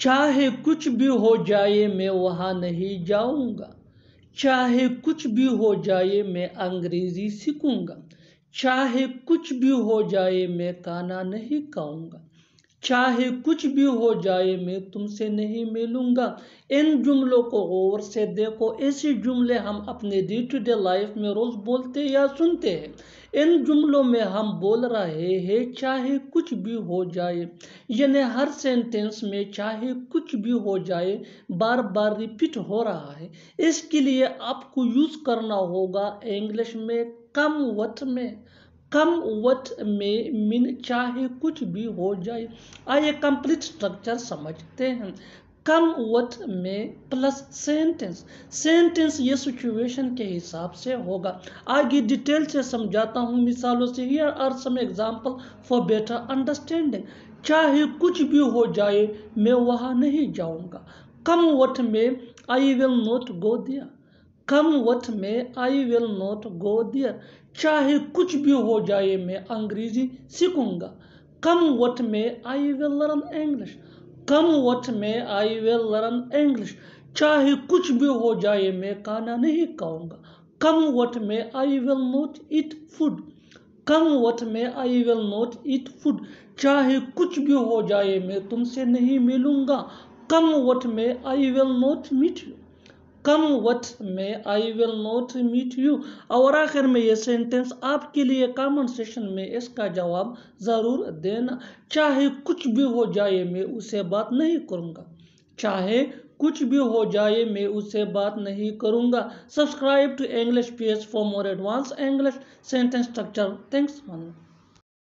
चाहे कुछ भी हो जाए मैं वहाँ नहीं जाऊँगा चाहे कुछ भी हो जाए मैं अंग्रेज़ी सीखूँगा चाहे कुछ भी हो जाए मैं खाना नहीं खाऊँगा चाहे कुछ भी हो जाए मैं तुमसे नहीं मिलूँगा इन जुमलों को गौर से देखो ऐसे जुमले हम अपने डे टू डे लाइफ में रोज़ बोलते या सुनते हैं इन जुमलों में हम बोल रहे हैं चाहे कुछ भी हो जाए यानी हर सेंटेंस में चाहे कुछ भी हो जाए बार बार रिपीट हो रहा है इसके लिए आपको यूज़ करना होगा इंग्लिश में कम वत में कम वक्त में मिन चाहे कुछ भी हो जाए आइए कंप्लीट स्ट्रक्चर समझते हैं come what may plus sentence sentence ये सिचुएशन के हिसाब से होगा आगे डिटेल से समझाता हूँ मिसालों से here are some example for better understanding चाहे कुछ भी हो जाए मैं वहाँ नहीं जाऊँगा कम what may I will note गो दिया कम what may I will not go दियर चाहे कुछ भी हो जाए मैं अंग्रेज़ी सीखूंगा come what may I will learn English come what may I will learn English चाहे कुछ भी हो जाए मैं खाना नहीं खाऊंगा come what may I will not eat food come what may I will not eat food चाहे कुछ भी हो जाए मैं तुमसे नहीं मिलूंगा come what may I will not meet you come what may I will not meet you और आखिर में ये सेंटेंस आपके लिए कॉमन सेशन में इसका जवाब ज़रूर देना चाहे कुछ भी हो जाए मैं उसे बात नहीं करूँगा चाहे कुछ भी हो जाए मैं उसे बात नहीं करूँगा subscribe to English P S for more advance English sentence structure thanks मन